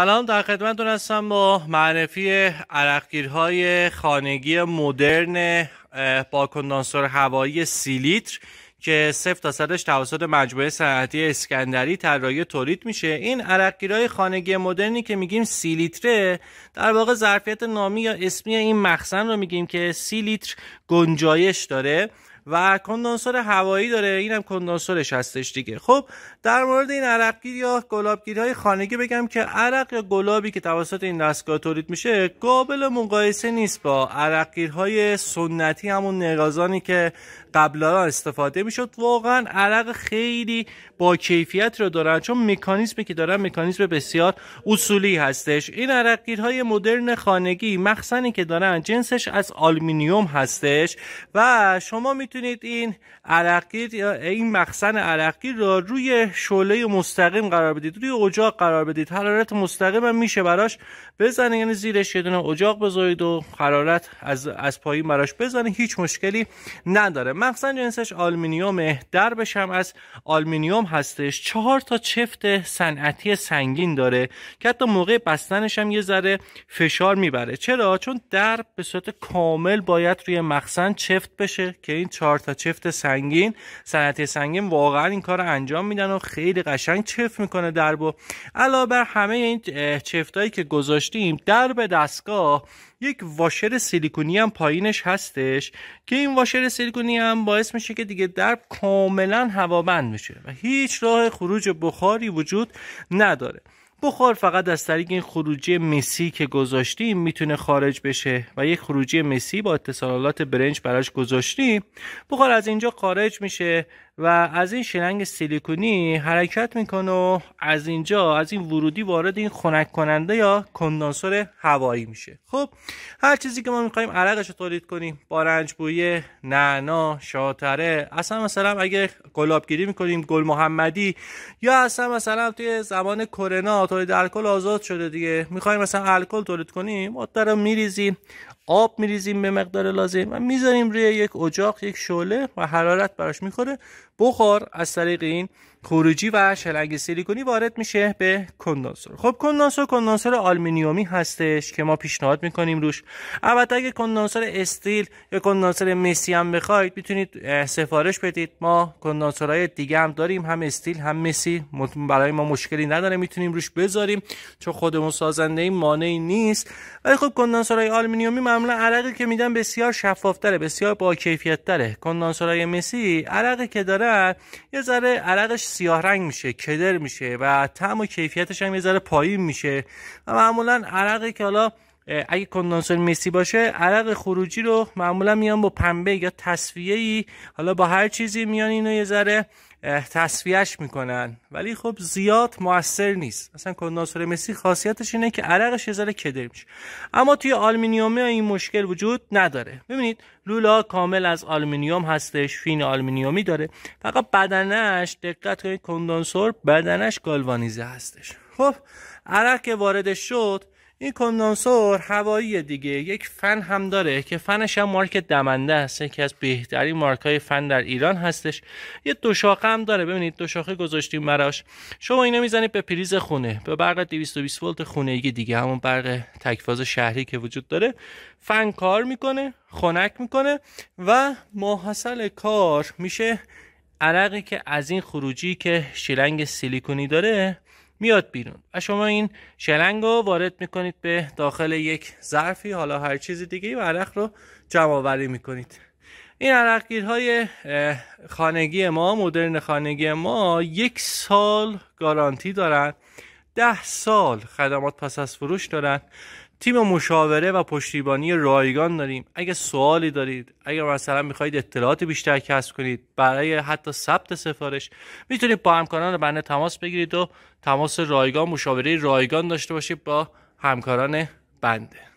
الان در خدمتتون هستم با معرفی عرقگیرهای خانگی مدرن با کندانسور هوایی سی لیتر که صفر تا صدش توسط مجموعه صنعتی اسکندری طراحی تولید میشه این عرقگیرهای خانگی مدرنی که میگیم سی لیتره در واقع ظرفیت نامی یا اسمی این مخزن رو میگیم که سی لیتر گنجایش داره و کندانسور هوایی داره اینم کندانسورش هستش دیگه خب در مورد این عرقگیر یا گلابگیری های خانگی بگم که عرق یا گلابی که توسط این دستگاه تولید میشه قابل مقایسه نیست با عرقگیرهای سنتی همون نگازانی که قبلا استفاده میشد واقعا عرق خیلی با کیفیت رو دارن چون مکانیزمی که دارن مکانیزم بسیار اصولی هستش این عرقگیرهای مدرن خانگی مخصنی که دارن جنسش از آلومینیوم هستش و شما میتونید میتونید این عرقگیر یا این مخزن عرقگیر را روی شعله مستقیم قرار بدید روی اجاق قرار بدید حرارت مستقیم هم میشه براش بزنید یعنی زیرش یه دونه اجاق بذارید و حرارت از از پایین براش بزنید هیچ مشکلی نداره مخزن جنسش آلومینیوم دربش هم از آلومینیوم هستش چهار تا چفت صنعتی سنگین داره که حتی موقع بستنش هم یه ذره فشار میبره چرا چون درب به صورت کامل باید روی مخزن چفت بشه که این چهار تا چفت سنگین صنعتی سنگین واقعا این کار رو انجام میدن و خیلی قشنگ چفت میکنه دربو علاوه بر همه این هایی که گذاشتیم درب دستگاه یک واشر سیلیکونی هم پایینش هستش که این واشر سیلیکونی هم باعث میشه که دیگه درب کاملا هوابند میشه و هیچ راه خروج بخاری وجود نداره بخور فقط از طریق این خروجی مسی که گذاشتیم میتونه خارج بشه و یک خروجی مسی با اتصالات برنج براش گذاشتیم بخار از اینجا خارج میشه و از این شلنگ سیلیکونی حرکت میکنه و از اینجا از این ورودی وارد این خنک کننده یا کندانسور هوایی میشه خب هر چیزی که ما میخوایم عرقش رو تولید کنیم بارنج بویه نعنا شاتره اصلا مثلا اگه گلابگیری میکنیم گل محمدی یا اصلا مثلا توی زمان کرونا تولید الکل آزاد شده دیگه میخوایم مثلا الکل تولید کنیم ماده رو میریزیم آب میریزیم به مقدار لازم و میذاریم روی یک اجاق یک شعله و حرارت براش میخوره بخار از طریق این خروجی و شلنگ سیلیکونی وارد میشه به کندانسور خب کندانسور کندانسور آلمینیومی هستش که ما پیشنهاد میکنیم روش البته اگه کندانسور استیل یا کندانسور مسی هم بخواید میتونید سفارش بدید ما های دیگه هم داریم هم استیل هم مسی برای ما مشکلی نداره میتونیم روش بذاریم چون خودمون سازنده این مانعی نیست ولی خب کندانسورهای آلومینیومی معمولا عرقی که میدن بسیار شفافتره بسیار با کیفیت کندانسورای مسی عرقی که داره یه ذره عرقش سیاه رنگ میشه کدر میشه و طعم و کیفیتش هم یه ذره پایین میشه و معمولا عرقی که حالا اگه کندانسور مسی باشه عرق خروجی رو معمولا میان با پنبه یا تصفیه ای حالا با هر چیزی میان اینو یه ذره تصفیهش میکنن ولی خب زیاد موثر نیست اصلا کندانسور مسی خاصیتش اینه که عرقش یه ذره کدر میشه اما توی آلومینیوم این مشکل وجود نداره ببینید لولا کامل از آلومینیوم هستش فین آلومینیومی داره فقط بدنش دقت کنید کندانسور بدنش گالوانیزه هستش خب عرق که شد این کندانسور هوایی دیگه یک فن هم داره که فنش هم مارک دمنده هست یکی از بهترین مارک های فن در ایران هستش یه دو شاخه هم داره ببینید دو شاخه گذاشتیم براش شما اینو میزنید به پریز خونه به برق 220 ولت خونگی دیگه همون برق تکفاز شهری که وجود داره فن کار میکنه خنک میکنه و ماحصل کار میشه عرقی که از این خروجی که شیلنگ سیلیکونی داره میاد بیرون و شما این شلنگ رو وارد میکنید به داخل یک ظرفی حالا هر چیز دیگه و عرق رو جمع آوری میکنید این عرقگیرهای خانگی ما مدرن خانگی ما یک سال گارانتی دارن ده سال خدمات پس از فروش دارن تیم مشاوره و پشتیبانی رایگان داریم اگه سوالی دارید اگر مثلا میخواهید اطلاعات بیشتر کسب کنید برای حتی ثبت سفارش میتونید با همکاران بنده تماس بگیرید و تماس رایگان مشاوره رایگان داشته باشید با همکاران بنده